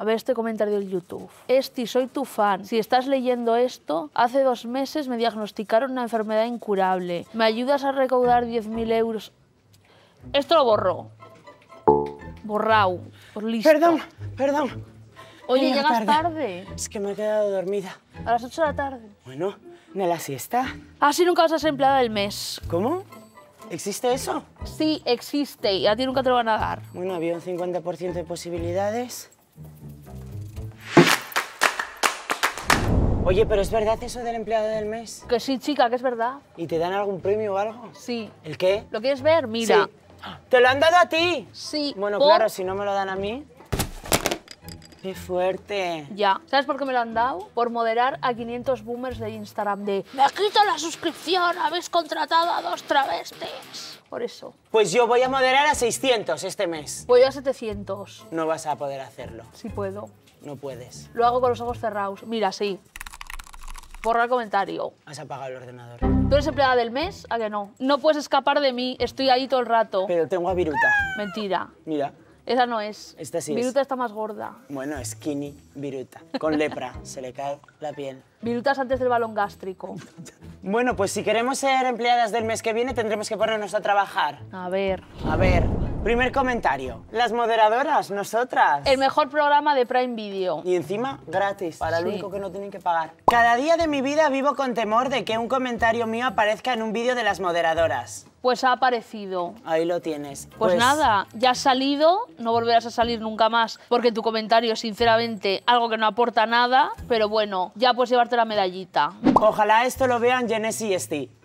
a ver este comentario del YouTube. Esti, soy tu fan. Si estás leyendo esto, hace dos meses me diagnosticaron una enfermedad incurable. ¿Me ayudas a recaudar 10.000 euros? Esto lo borro. Borrao. Por pues listo. Perdón, perdón. Oye, llegas tarde. tarde. Es que me he quedado dormida. A las 8 de la tarde. Bueno, en la siesta? Así nunca vas a ser empleada del mes. ¿Cómo? ¿Existe eso? Sí, existe y a ti nunca te lo van a dar. Bueno, había un 50% de posibilidades. Oye, pero ¿es verdad eso del empleado del mes? Que sí, chica, que es verdad. ¿Y te dan algún premio o algo? Sí. ¿El qué? ¿Lo quieres ver? Mira. ¿Te lo han dado a ti? Sí. Bueno, claro, si no me lo dan a mí. ¡Qué fuerte! Ya. ¿Sabes por qué me lo han dado? Por moderar a 500 boomers de Instagram de ¡Me quito la suscripción! ¡Habéis contratado a dos travestis! Por eso. Pues yo voy a moderar a 600 este mes. Voy a 700. No vas a poder hacerlo. Sí puedo. No puedes. Lo hago con los ojos cerrados. Mira, sí. el comentario. Has apagado el ordenador. Tú eres empleada del mes, ¿a que no? No puedes escapar de mí, estoy ahí todo el rato. Pero tengo a Viruta. Mentira. Mira. Esa no es. Esta sí Viruta está más gorda. Bueno, skinny Viruta. Con lepra, se le cae la piel. Virutas antes del balón gástrico. bueno, pues si queremos ser empleadas del mes que viene, tendremos que ponernos a trabajar. A ver. A ver. Primer comentario. Las moderadoras, nosotras. El mejor programa de Prime Video. Y encima, gratis, para el único que no tienen que pagar. Cada día de mi vida vivo con temor de que un comentario mío aparezca en un vídeo de las moderadoras. Pues ha aparecido. Ahí lo tienes. Pues, pues nada, ya ha salido, no volverás a salir nunca más, porque tu comentario, sinceramente, algo que no aporta nada, pero bueno, ya puedes llevarte la medallita. Ojalá esto lo vean Genesis y Steve.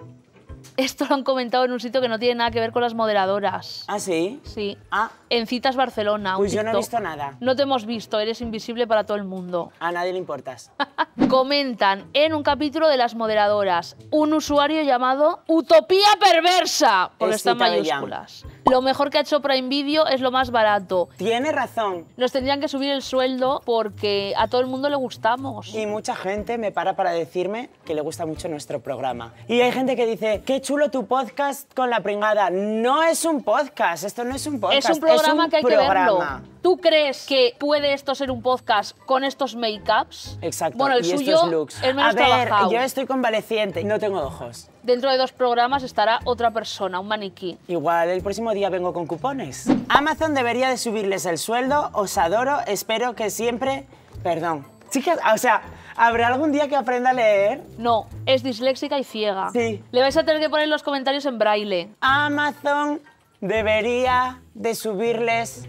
Esto lo han comentado en un sitio que no tiene nada que ver con las moderadoras. ¿Ah, sí? Sí. Ah. En Citas Barcelona. Pues yo no he visto nada. No te hemos visto, eres invisible para todo el mundo. A nadie le importas. Comentan en un capítulo de las moderadoras un usuario llamado Utopía Perversa, Por estas mayúsculas lo mejor que ha hecho para Video es lo más barato. Tiene razón. Nos tendrían que subir el sueldo porque a todo el mundo le gustamos. Y mucha gente me para para decirme que le gusta mucho nuestro programa. Y hay gente que dice, qué chulo tu podcast con la pringada. No es un podcast, esto no es un podcast. Es un programa que hay que verlo. ¿Tú crees que puede esto ser un podcast con estos make-ups? Exacto. Bueno, el suyo es menos A yo estoy convaleciente, no tengo ojos dentro de dos programas estará otra persona, un maniquí. Igual el próximo día vengo con cupones. Amazon debería de subirles el sueldo, os adoro, espero que siempre... Perdón. Chicas, o sea, ¿habrá algún día que aprenda a leer? No, es disléxica y ciega. Sí. Le vais a tener que poner los comentarios en braille. Amazon debería de subirles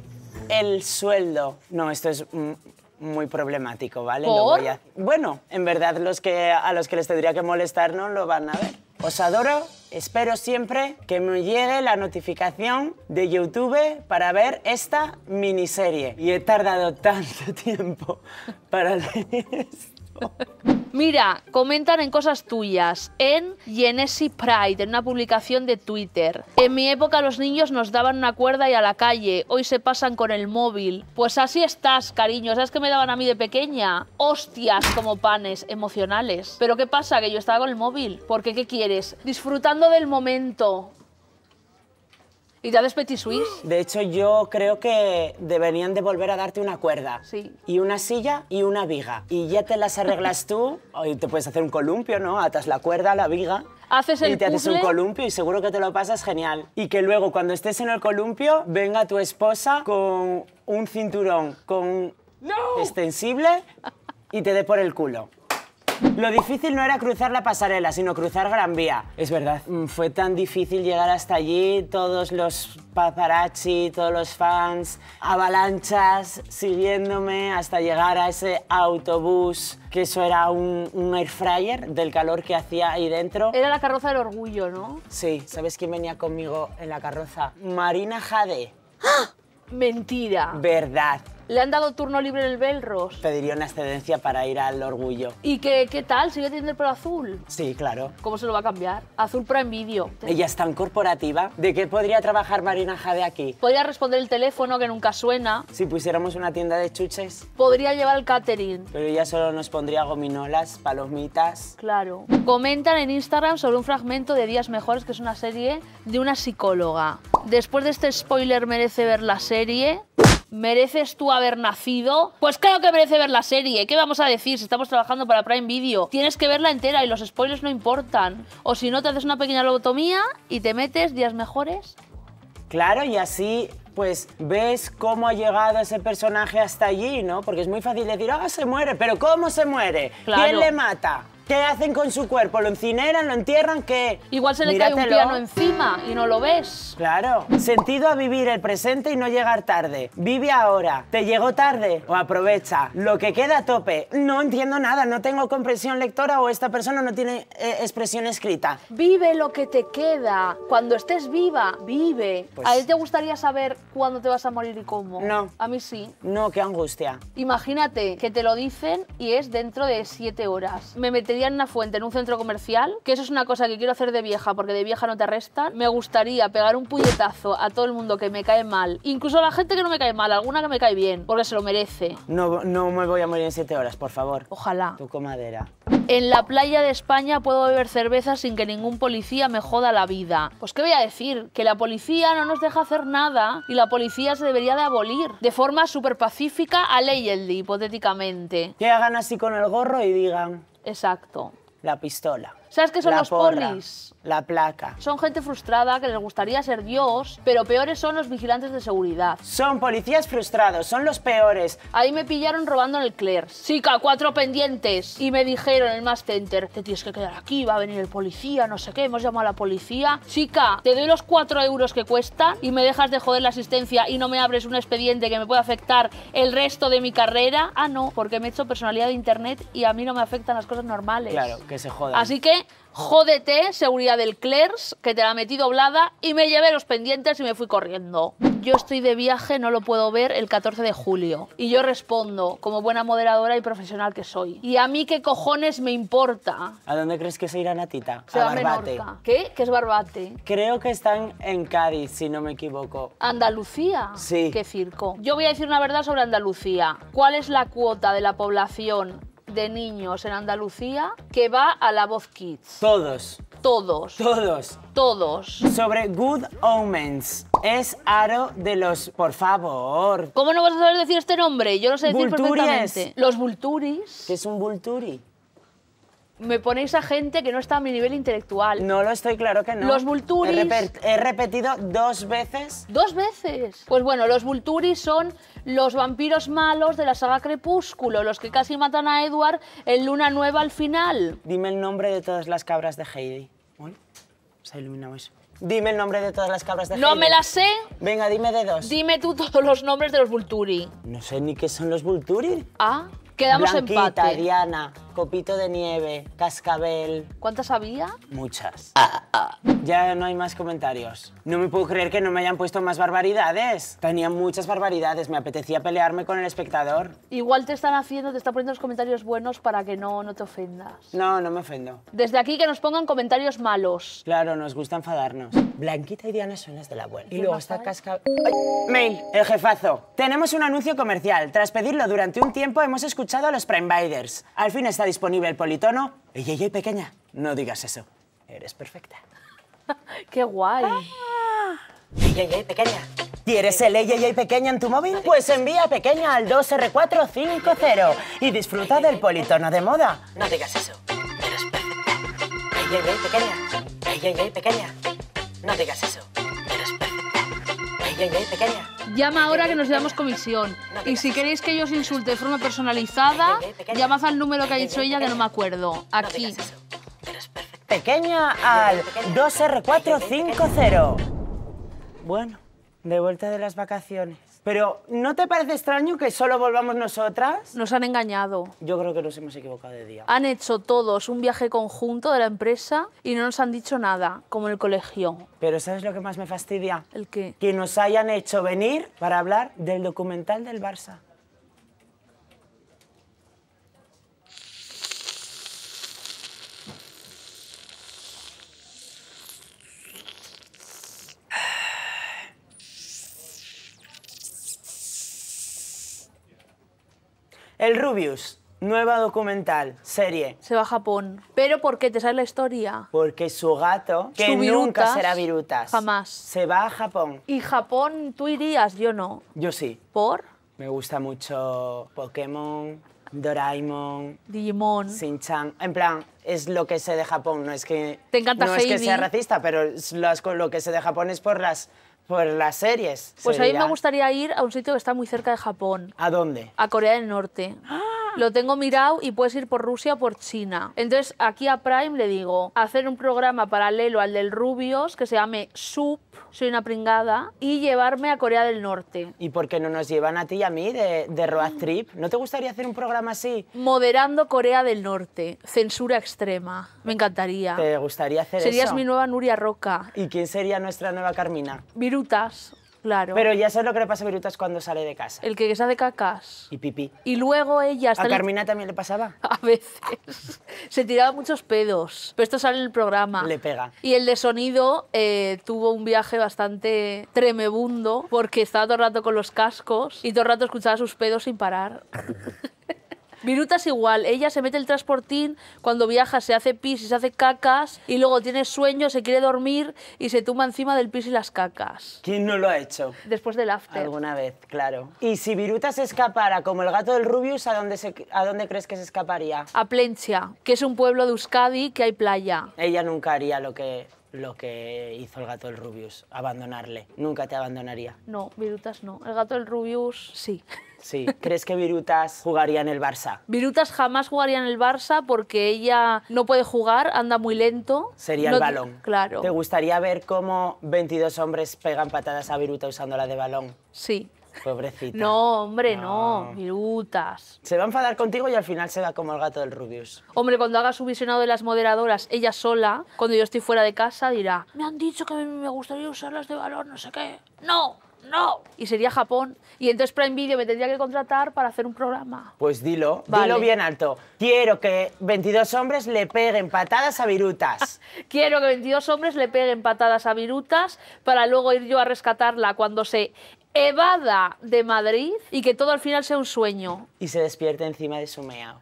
el sueldo. No, esto es muy problemático, ¿vale? Bueno, en verdad los que a los que les tendría que molestar no lo van a ver. Os adoro, espero siempre que me llegue la notificación de YouTube para ver esta miniserie. Y he tardado tanto tiempo para leer esto. Mira, comentan en cosas tuyas, en Genesis Pride, en una publicación de Twitter. En mi época los niños nos daban una cuerda y a la calle, hoy se pasan con el móvil. Pues así estás, cariño, ¿sabes qué me daban a mí de pequeña? Hostias como panes emocionales. Pero ¿qué pasa? Que yo estaba con el móvil. Porque ¿qué quieres? Disfrutando del momento, ¿Y ya haces petit De hecho, yo creo que deberían de volver a darte una cuerda. Sí. Y una silla y una viga. Y ya te las arreglas tú. O te puedes hacer un columpio, ¿no? Atas la cuerda a la viga. Haces el y te haces un columpio y seguro que te lo pasas genial. Y que luego cuando estés en el columpio venga tu esposa con un cinturón con extensible y te dé por el culo. Lo difícil no era cruzar la pasarela, sino cruzar Gran Vía. Es verdad. Mm, fue tan difícil llegar hasta allí, todos los paparazzi, todos los fans, avalanchas siguiéndome hasta llegar a ese autobús, que eso era un, air fryer del calor que hacía ahí dentro. Era la carroza del orgullo, ¿no? Sí, ¿sabes quién venía conmigo en la carroza? Marina Jade. ¡Ah! Mentira. Verdad. Le han dado turno libre en el Belros. Pediría una excedencia para ir al orgullo. ¿Y qué, qué tal? ¿Sigue teniendo el pelo azul? Sí, claro. ¿Cómo se lo va a cambiar? Azul pro envidio. Ella es tan corporativa. ¿De qué podría trabajar Marina Jade aquí? Podría responder el teléfono que nunca suena. Si pusiéramos una tienda de chuches. Podría llevar el catering. Pero ella solo nos pondría gominolas, palomitas. Claro. Comentan en Instagram sobre un fragmento de Días Mejores, que es una serie de una psicóloga. Después de este spoiler merece ver la serie. ¿Mereces tú haber nacido? Pues claro que merece ver la serie. ¿Qué vamos a decir si estamos trabajando para Prime Video? Tienes que verla entera y los spoilers no importan. O si no, te haces una pequeña lobotomía y te metes días mejores. Claro, y así pues ves cómo ha llegado ese personaje hasta allí, ¿no? Porque es muy fácil decir, ah, se muere, pero ¿cómo se muere? ¿Quién le mata? ¿Qué hacen con su cuerpo? ¿Lo incineran? ¿Lo entierran? ¿Qué? Igual se le cae un piano encima y no lo ves. Claro. Sentido a vivir el presente y no llegar tarde. Vive ahora. ¿Te llegó tarde? O aprovecha. Lo que queda a tope. No entiendo nada. No tengo comprensión lectora o esta persona no tiene eh, expresión escrita. Vive lo que te queda. Cuando estés viva, vive. Pues ¿A él te gustaría saber cuándo te vas a morir y cómo? No. A mí sí. No, qué angustia. Imagínate que te lo dicen y es dentro de siete horas. Me en una fuente en un centro comercial, que eso es una cosa que quiero hacer de vieja, porque de vieja no te arrestan. Me gustaría pegar un puñetazo a todo el mundo que me cae mal, incluso a la gente que no me cae mal, alguna que me cae bien, porque se lo merece. No, no me voy a morir en siete horas, por favor. Ojalá. Tu comadera. En la playa de España puedo beber cerveza sin que ningún policía me joda la vida. Pues qué voy a decir, que la policía no nos deja hacer nada y la policía se debería de abolir de forma súper pacífica a ley hipotéticamente. Que hagan así con el gorro y digan, Exacto. La pistola. ¿Sabes qué son los porra la placa. Son gente frustrada que les gustaría ser Dios, pero peores son los vigilantes de seguridad. Son policías frustrados, son los peores. Ahí me pillaron robando en el Claire. Chica, cuatro pendientes. Y me dijeron en el Mass Center, te tienes que quedar aquí, va a venir el policía, no sé qué, hemos llamado a la policía. Chica, te doy los cuatro euros que cuestan y me dejas de joder la asistencia y no me abres un expediente que me pueda afectar el resto de mi carrera. Ah, no, porque me he hecho personalidad de internet y a mí no me afectan las cosas normales. Claro, que se joda Así que Jódete, seguridad del Clers, que te la metí doblada y me llevé los pendientes y me fui corriendo. Yo estoy de viaje, no lo puedo ver el 14 de julio. Y yo respondo, como buena moderadora y profesional que soy. ¿Y a mí qué cojones me importa? ¿A dónde crees que se irá Natita? a Barbate. ¿Qué? ¿Qué es Barbate? Creo que están en Cádiz, si no me equivoco. ¿Andalucía? Sí. ¿Qué circo? Yo voy a decir una verdad sobre Andalucía. ¿Cuál es la cuota de la población de niños en Andalucía que va a la voz Kids. Todos. Todos. Todos. Todos. Sobre Good Omens. Es aro de los... Por favor. ¿Cómo no vas a saber decir este nombre? Yo lo sé decir perfectamente. Los vulturis. ¿Qué es un vulturi? me ponéis a gente que no está a mi nivel intelectual. No lo estoy, claro que no. Los Vulturis... He, repetido dos veces. ¿Dos veces? Pues bueno, los Vulturis son los vampiros malos de la saga Crepúsculo, los que casi matan a Edward en Luna Nueva al final. Dime el nombre de todas las cabras de Heidi. Uy, Se ha iluminado eso. Dime el nombre de todas las cabras de No me las sé. Venga, dime de dos. Dime tú todos los nombres de los Vulturi. No sé ni qué son los Vulturi. Ah, quedamos en empate. Diana, copito de nieve, cascabel. ¿Cuántas había? Muchas. Ah, ah. Ya no hay más comentarios. No me puedo creer que no me hayan puesto más barbaridades. Tenía muchas barbaridades, me apetecía pelearme con el espectador. Igual te están haciendo, te están poniendo los comentarios buenos para que no, no te ofendas. No, no me ofendo. Desde aquí que nos pongan comentarios malos. Claro, nos gusta enfadarnos. Blanquita y Diana son las de la abuela. Y luego está cascabel. Mail, el jefazo. Tenemos un anuncio comercial. Tras pedirlo durante un tiempo hemos escuchado a los Prime Biders. Al fin está disponible el politono. Ey, ey, pequeña, no digas eso. Eres perfecta. ¡Qué guay! Ah. Ey, ey, pequeña. ¿Quieres el ey, ey, pequeña en tu móvil? Pues envía pequeña al 2R450 y disfruta del politono de moda. No digas eso. Eres perfecta. Ey, ey, pequeña. Ey, ey, pequeña. No digas eso. Eres perfecta. Ey, ey, ey, pequeña. Llama ahora que nos damos comisión. Y si queréis que yo os insulte de forma personalizada, llamad al número que ha dicho ella que no me acuerdo. Aquí. Pequeña al 2R450. Bueno, de vuelta de las vacaciones. Pero, ¿no te parece extraño que solo volvamos nosotras? Nos han engañado. Yo creo que nos hemos equivocado de día. Han hecho todos un viaje conjunto de la empresa y no nos han dicho nada, como en el colegio. Pero ¿sabes lo que más me fastidia? ¿El qué? Que nos hayan hecho venir para hablar del documental del Barça. El Rubius, nueva documental, serie. Se va a Japón. ¿Pero por qué? ¿Te sabes la historia? Porque su gato, que nunca será virutas. Jamás. Se va a Japón. ¿Y Japón tú irías? Yo no. Yo sí. ¿Por? Me gusta mucho Pokémon, Doraemon, Digimon, shin En plan, es lo que sé de Japón, no es que Te sea racista, pero lo que sé de Japón es por las por las series. Pues a mí me gustaría ir a un sitio que está muy cerca de Japón. ¿A dónde? A Corea del Norte. ¡Ah! Lo tengo mirado y puedes ir por Rusia o por China. Entonces, aquí a Prime le digo, hacer un programa paralelo al del Rubios, que se llame Sup, soy una pringada, y llevarme a Corea del Norte. ¿Y por qué no nos llevan a ti y a mí de, road mm. trip? ¿No te gustaría hacer un programa así? Moderando Corea del Norte, censura extrema. Me encantaría. ¿Te gustaría hacer eso? Serías mi nueva Nuria Roca. ¿Y quién sería nuestra nueva Carmina? Virutas. Claro. Pero ya sabes lo que le pasa a Virutas cuando sale de casa. El que sale cacas. Y pipí. Y luego ella... ¿A Carmina también le pasaba? A veces. Se tiraba muchos pedos. Pero esto sale en el programa. Le pega. Y el de sonido eh, tuvo un viaje bastante tremebundo porque estaba todo el rato con los cascos y todo el rato escuchaba sus pedos sin parar. Viruta es igual, ella se mete el transportín, cuando viaja se hace pis y se hace cacas, y luego tiene sueño, se quiere dormir y se tumba encima del pis y las cacas. ¿Quién no lo ha hecho? Después del after. Alguna vez, claro. Y si Viruta se escapara como el gato del Rubius, ¿a dónde, se, a dónde crees que se escaparía? A Plencia, que es un pueblo de Euskadi que hay playa. Ella nunca haría lo que lo que hizo el gato del Rubius, abandonarle. Nunca te abandonaría. No, Virutas no. El gato del Rubius sí. Sí. ¿Crees que Virutas jugaría en el Barça? Virutas jamás jugaría en el Barça porque ella no puede jugar, anda muy lento. Sería el balón. Claro. ¿Te gustaría ver cómo 22 hombres pegan patadas a Viruta usándola de balón? Sí. Pobrecita. No, hombre, no. Virutas. Se va a enfadar contigo y al final se va como el gato del Rubius. Hombre, cuando haga su visionado de las moderadoras ella sola, cuando yo estoy fuera de casa, dirá: Me han dicho que me gustaría usarlas de valor, no sé qué. ¡No! no. Y sería Japón. Y entonces Prime Video me tendría que contratar para hacer un programa. Pues dilo, dilo bien alto. Quiero que 22 hombres le peguen patadas a virutas. Quiero que 22 hombres le peguen patadas a virutas para luego ir yo a rescatarla cuando se evada de Madrid y que todo al final sea un sueño. Y se despierte encima de su meao.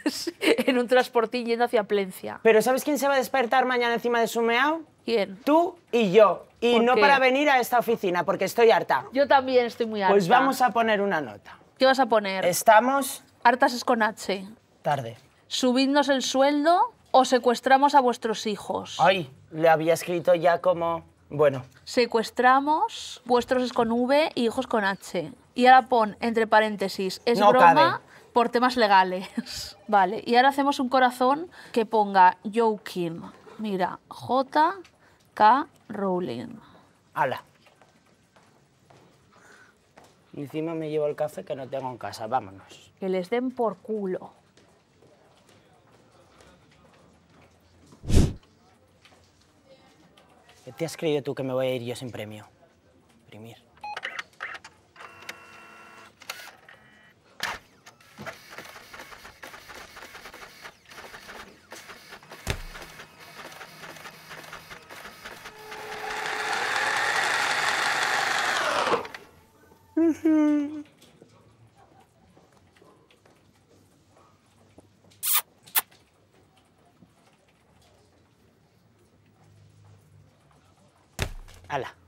en un transportín yendo hacia Plencia. Pero ¿sabes quién se va a despertar mañana encima de su meao? ¿Quién? Tú y yo. Y no para venir a esta oficina, porque estoy harta. Yo también estoy muy pues harta. Pues vamos a poner una nota. ¿Qué vas a poner? Estamos... Hartas es con H. Tarde. Subidnos el sueldo o secuestramos a vuestros hijos. Ay, le había escrito ya como... Bueno. Secuestramos vuestros es con V y hijos con H. Y ahora pon, entre paréntesis, es broma por temas legales. vale, y ahora hacemos un corazón que ponga Joking. Mira, J, K, Rowling. Hala. encima me llevo el café que no tengo en casa, vámonos. Que les den por culo. te has creído tú que me voy a ir yo sin premio? Imprimir. Ala.